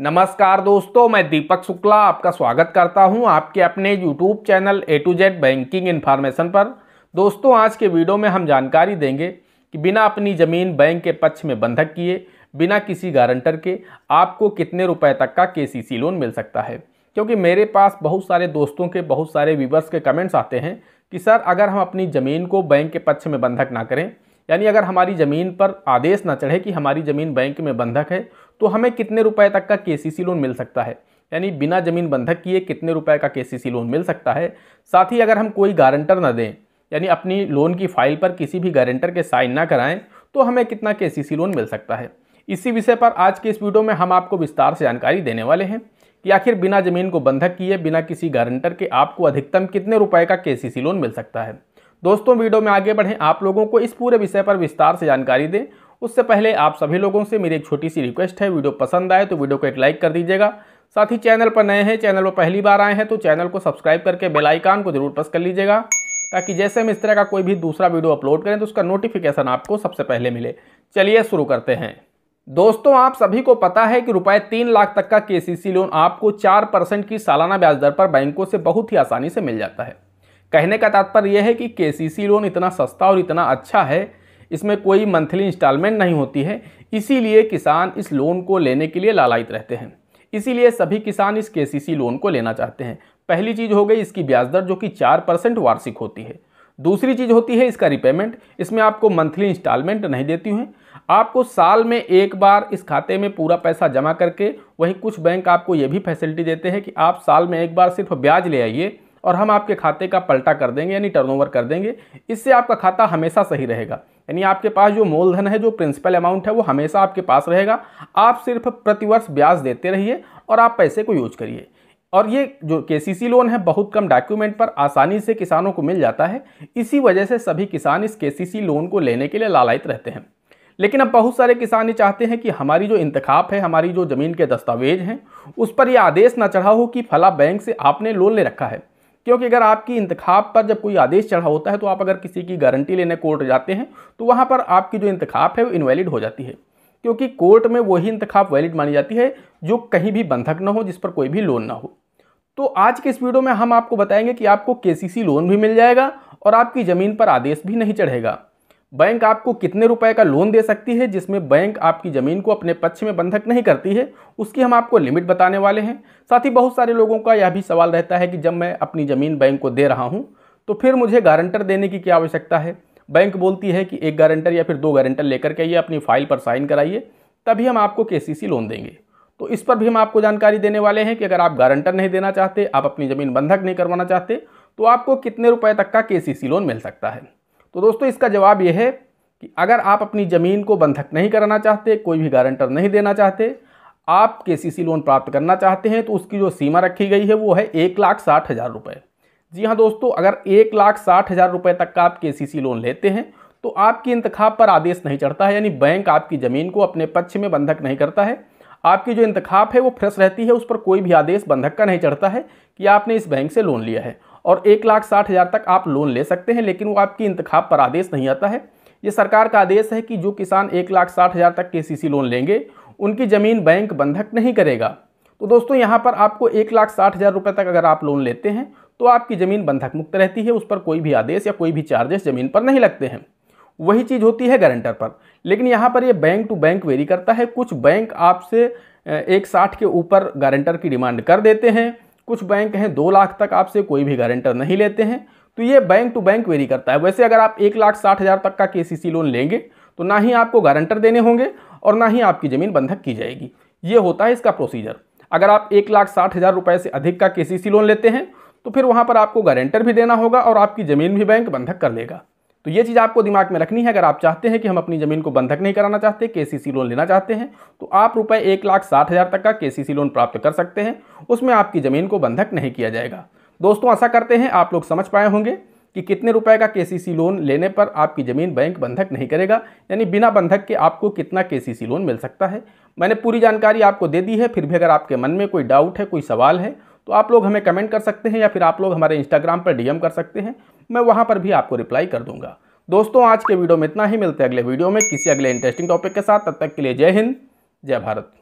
नमस्कार दोस्तों मैं दीपक शुक्ला आपका स्वागत करता हूं आपके अपने YouTube channel A to Z banking information पर दोस्तों आज के वीडियो में हम जानकारी देंगे कि बिना अपनी ज़मीन बैंक के पक्ष में बंधक किए बिना किसी गारंटर के आपको कितने रुपए तक का सी लोन मिल सकता है क्योंकि मेरे पास बहुत सारे दोस्तों के बहुत सारे व्यूवर्स के कमेंट्स आते हैं कि सर अगर हम अपनी ज़मीन को बैंक के पक्ष में बंधक ना करें यानी अगर हमारी ज़मीन पर आदेश ना चढ़े कि हमारी ज़मीन बैंक में बंधक है तो हमें कितने रुपए तक का के लोन मिल सकता है यानी बिना जमीन बंधक किए कितने रुपए का के लोन मिल सकता है साथ ही अगर हम कोई गारंटर ना दें यानी अपनी लोन की फाइल पर किसी भी गारंटर के साइन ना कराएं तो हमें कितना के लोन मिल सकता है इसी विषय पर आज के इस वीडियो में हम आपको विस्तार से जानकारी देने वाले हैं कि आखिर बिना जमीन को बंधक किए बिना किसी गारंटर के आपको अधिकतम कितने रुपए का के लोन मिल सकता है दोस्तों वीडियो में आगे बढ़ें आप लोगों को इस पूरे विषय पर विस्तार से जानकारी दें उससे पहले आप सभी लोगों से मेरी एक छोटी सी रिक्वेस्ट है वीडियो पसंद आए तो वीडियो को एक लाइक कर दीजिएगा साथ ही चैनल पर नए हैं चैनल पर पहली बार आए हैं तो चैनल को सब्सक्राइब करके बेल को जरूर प्रेस कर लीजिएगा ताकि जैसे हम इस तरह का कोई भी दूसरा वीडियो अपलोड करें तो उसका नोटिफिकेशन आपको सबसे पहले मिले चलिए शुरू करते हैं दोस्तों आप सभी को पता है कि रुपए तीन लाख तक का केसीसी लोन आपको चार परसेंट की सालाना ब्याज दर पर बैंकों से बहुत ही आसानी से मिल जाता है कहने का तात्पर्य यह है कि केसीसी लोन इतना सस्ता और इतना अच्छा है इसमें कोई मंथली इंस्टॉलमेंट नहीं होती है इसीलिए किसान इस लोन को लेने के लिए लालायित रहते हैं इसीलिए सभी किसान इस के लोन को लेना चाहते हैं पहली चीज़ हो गई इसकी ब्याज दर जो कि चार परसेंट वार्षिक होती है दूसरी चीज़ होती है इसका रिपेमेंट इसमें आपको मंथली इंस्टॉलमेंट नहीं देती हैं आपको साल में एक बार इस खाते में पूरा पैसा जमा करके वहीं कुछ बैंक आपको ये भी फैसिलिटी देते हैं कि आप साल में एक बार सिर्फ ब्याज ले आइए और हम आपके खाते का पलटा कर देंगे यानी टर्नओवर कर देंगे इससे आपका खाता हमेशा सही रहेगा यानी आपके पास जो मूलधन है जो प्रिंसिपल अमाउंट है वो हमेशा आपके पास रहेगा आप सिर्फ प्रतिवर्ष ब्याज देते रहिए और आप पैसे को यूज करिए और ये जो के लोन है बहुत कम डॉक्यूमेंट पर आसानी से किसानों को मिल जाता है इसी वजह से सभी किसान इस के लोन को लेने के लिए लालयत रहते हैं लेकिन अब बहुत सारे किसान ये चाहते हैं कि हमारी जो इंतखाब है हमारी जो ज़मीन के दस्तावेज हैं उस पर यह आदेश ना चढ़ा हो कि फला बैंक से आपने लोन ले रखा है क्योंकि अगर आपकी इंतखाब पर जब कोई आदेश चढ़ा होता है तो आप अगर किसी की गारंटी लेने कोर्ट जाते हैं तो वहाँ पर आपकी जो इंतखाब है वो इनवैलिड हो जाती है क्योंकि कोर्ट में वही इंतखाब वैलिड मानी जाती है जो कहीं भी बंधक ना हो जिस पर कोई भी लोन ना हो तो आज के इस वीडियो में हम आपको बताएंगे कि आपको के लोन भी मिल जाएगा और आपकी ज़मीन पर आदेश भी नहीं चढ़ेगा बैंक आपको कितने रुपए का लोन दे सकती है जिसमें बैंक आपकी ज़मीन को अपने पक्ष में बंधक नहीं करती है उसकी हम आपको लिमिट बताने वाले हैं साथ ही बहुत सारे लोगों का यह भी सवाल रहता है कि जब मैं अपनी ज़मीन बैंक को दे रहा हूँ तो फिर मुझे गारंटर देने की क्या आवश्यकता है बैंक बोलती है कि एक गारंटर या फिर दो गारंटर लेकर के आइए अपनी फाइल पर साइन कराइए तभी हम आपको के लोन देंगे तो इस पर भी हम आपको जानकारी देने वाले हैं कि अगर आप गारंटर नहीं देना चाहते आप अपनी ज़मीन बंधक नहीं करवाना चाहते तो आपको कितने रुपए तक का के लोन मिल सकता है तो दोस्तों इसका जवाब यह है कि अगर आप अपनी ज़मीन को बंधक नहीं कराना चाहते कोई भी गारंटर नहीं देना चाहते आप के सी लोन प्राप्त करना चाहते हैं तो उसकी जो सीमा रखी गई है वो है एक लाख साठ हज़ार रुपये जी हाँ दोस्तों अगर एक लाख साठ हज़ार रुपये तक का आप के सी लोन लेते हैं तो आपकी इंतखाब पर आदेश नहीं चढ़ता है यानी बैंक आपकी ज़मीन को अपने पक्ष में बंधक नहीं करता है आपकी जो इंतखा है वो फ्रेश रहती है उस पर कोई भी आदेश बंधक का नहीं चढ़ता है कि आपने इस बैंक से लोन लिया है और एक लाख साठ हज़ार तक आप लोन ले सकते हैं लेकिन वो आपकी इंतखाब पर आदेश नहीं आता है ये सरकार का आदेश है कि जो किसान एक लाख साठ हज़ार तक के सी लोन लेंगे उनकी ज़मीन बैंक बंधक नहीं करेगा तो दोस्तों यहाँ पर आपको एक लाख साठ हज़ार रुपये तक अगर आप लोन लेते हैं तो आपकी ज़मीन बंधक मुक्त रहती है उस पर कोई भी आदेश या कोई भी चार्जेस ज़मीन पर नहीं लगते हैं वही चीज़ होती है गारंटर पर लेकिन यहाँ पर ये बैंक टू बैंक वेरी करता है कुछ बैंक आपसे एक साठ के ऊपर गारंटर की डिमांड कर देते हैं कुछ बैंक हैं दो लाख तक आपसे कोई भी गारंटर नहीं लेते हैं तो ये बैंक टू बैंक वेरी करता है वैसे अगर आप एक लाख साठ हज़ार तक का के लोन लेंगे तो ना ही आपको गारंटर देने होंगे और ना ही आपकी ज़मीन बंधक की जाएगी ये होता है इसका प्रोसीजर अगर आप एक लाख साठ हज़ार रुपये से अधिक का के लोन लेते हैं तो फिर वहाँ पर आपको गारंटर भी देना होगा और आपकी ज़मीन भी बैंक बंधक कर लेगा तो ये चीज़ आपको दिमाग में रखनी है अगर आप चाहते हैं कि हम अपनी ज़मीन को बंधक नहीं कराना चाहते के लोन लेना चाहते हैं तो आप रुपये एक लाख साठ हज़ार तक का के लोन प्राप्त कर सकते हैं उसमें आपकी ज़मीन को बंधक नहीं किया जाएगा दोस्तों ऐसा करते हैं आप लोग समझ पाए होंगे कि कितने रुपए का के लोन लेने पर आपकी ज़मीन बैंक बंधक नहीं करेगा यानी बिना बंधक के आपको कितना के लोन मिल सकता है मैंने पूरी जानकारी आपको दे दी है फिर भी अगर आपके मन में कोई डाउट है कोई सवाल है तो आप लोग हमें कमेंट कर सकते हैं या फिर आप लोग हमारे इंस्टाग्राम पर डीएम कर सकते हैं मैं वहाँ पर भी आपको रिप्लाई कर दूंगा दोस्तों आज के वीडियो में इतना ही मिलते हैं अगले वीडियो में किसी अगले इंटरेस्टिंग टॉपिक के साथ तब तक के लिए जय हिंद जय भारत